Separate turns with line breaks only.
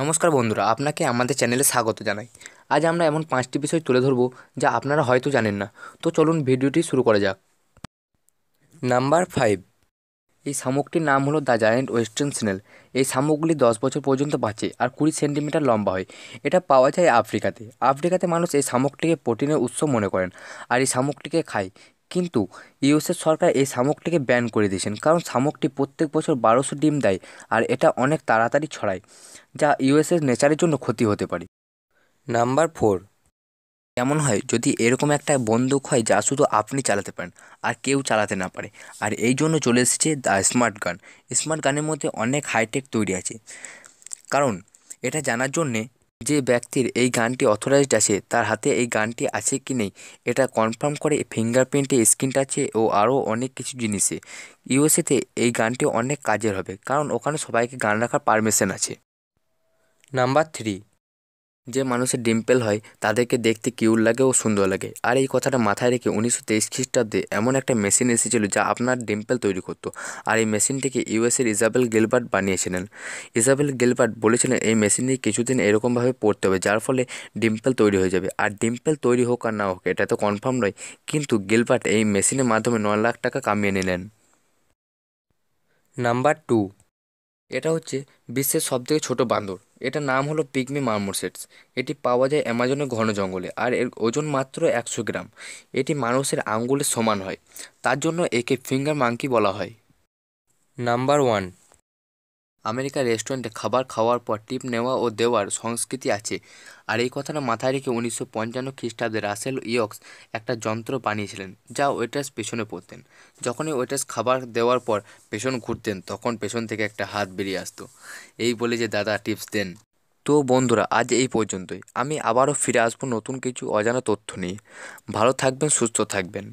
নমস্কার বন্ধুরা আপনাকে আমাদের চ্যানেলে স্বাগত জানাই আজ আমরা এমন পাঁচটি বিষয় তুলে ধরব যা আপনারা হয়তো জানেন না তো চলুন ভিডিওটি শুরু করা যাক নাম্বার ফাইভ এই শামুকটির নাম হলো দ্য জায়েন্ট ওয়েস্টার্ন স্নেল এই শামুকগুলি দশ বছর পর্যন্ত বাঁচে আর কুড়ি সেন্টিমিটার লম্বা হয় এটা পাওয়া যায় আফ্রিকাতে আফ্রিকাতে মানুষ এই শামুকটিকে প্রোটিনের উৎস মনে করেন আর এই শামুকটিকে খায় কিন্তু ইউএসের সরকার এই শামুকটিকে ব্যান করে দিয়েছেন কারণ শামুকটি প্রত্যেক বছর বারোশো ডিম দেয় আর এটা অনেক তাড়াতাড়ি ছড়ায় যা ইউএসের নেচারের জন্য ক্ষতি হতে পারে নাম্বার ফোর কেমন হয় যদি এরকম একটা বন্দুক হয় যা শুধু আপনি চালাতে পারেন আর কেউ চালাতে না পারে আর এই জন্য চলে এসেছে দ্য স্মার্ট গান স্মার্ট গানের মধ্যে অনেক হাইটেক তৈরি আছে কারণ এটা জানার জন্যে যে ব্যক্তির এই গানটি অথরাইজড আছে তার হাতে এই গানটি আছে কি নেই এটা কনফার্ম করে ফিঙ্গারপ্রিন্টে স্ক্রিন টাচে ও আরও অনেক কিছু জিনিসে ইউএসএতে এই গানটি অনেক কাজের হবে কারণ ওখানে সবাইকে গান রাখার পারমিশন আছে নাম্বার থ্রি যে মানুষের ডিম্পেল হয় তাদেরকে দেখতে কিউর লাগে ও সুন্দর লাগে আর এই কথাটা মাথায় রেখে উনিশশো তেইশ খ্রিস্টাব্দে এমন একটা মেশিন এসেছিল যা আপনার ডিম্পেল তৈরি করতো আর এই মেশিনটিকে ইউএসের ইজাবেল গিলবার্ট বানিয়েছিলেন ইজাবেল গিলবার্ট বলেছিলেন এই মেশিনটি কিছুদিন এরকমভাবে পড়তে হবে যার ফলে ডিম্পেল তৈরি হয়ে যাবে আর ডিম্পেল তৈরি হোক আর না হোক এটা তো কনফার্ম নয় কিন্তু গিলবার্ট এই মেশিনের মাধ্যমে নয় লাখ টাকা কামিয়ে নিলেন নাম্বার টু এটা হচ্ছে বিশ্বের সবথেকে ছোট বান্দর এটার নাম হলো মার্মোর মার্মোসেটস এটি পাওয়া যায় অ্যামাজনের ঘন জঙ্গলে আর এর ওজন মাত্র একশো গ্রাম এটি মানুষের আঙ্গুলের সমান হয় তার জন্য একে ফিঙ্গার মাংকি বলা হয় নাম্বার ওয়ান আমেরিকার রেস্টুরেন্টে খাবার খাওয়ার পর টিপ নেওয়া ও দেওয়ার সংস্কৃতি আছে আর এই কথাটা মাথায় রেখে উনিশশো পঞ্চান্ন খ্রিস্টাব্দে রাসেল ইয়ক্স একটা যন্ত্র বানিয়েছিলেন যা ওয়েটার্স পেছনে পড়তেন যখনই ওয়েটার্স খাবার দেওয়ার পর পেছন ঘুরতেন তখন পেছন থেকে একটা হাত বেরিয়ে আসতো এই বলে যে দাদা টিপস দেন তো বন্ধুরা আজ এই পর্যন্তই আমি আবারও ফিরে আসবো নতুন কিছু অজানা তথ্য নিয়ে ভালো থাকবেন সুস্থ থাকবেন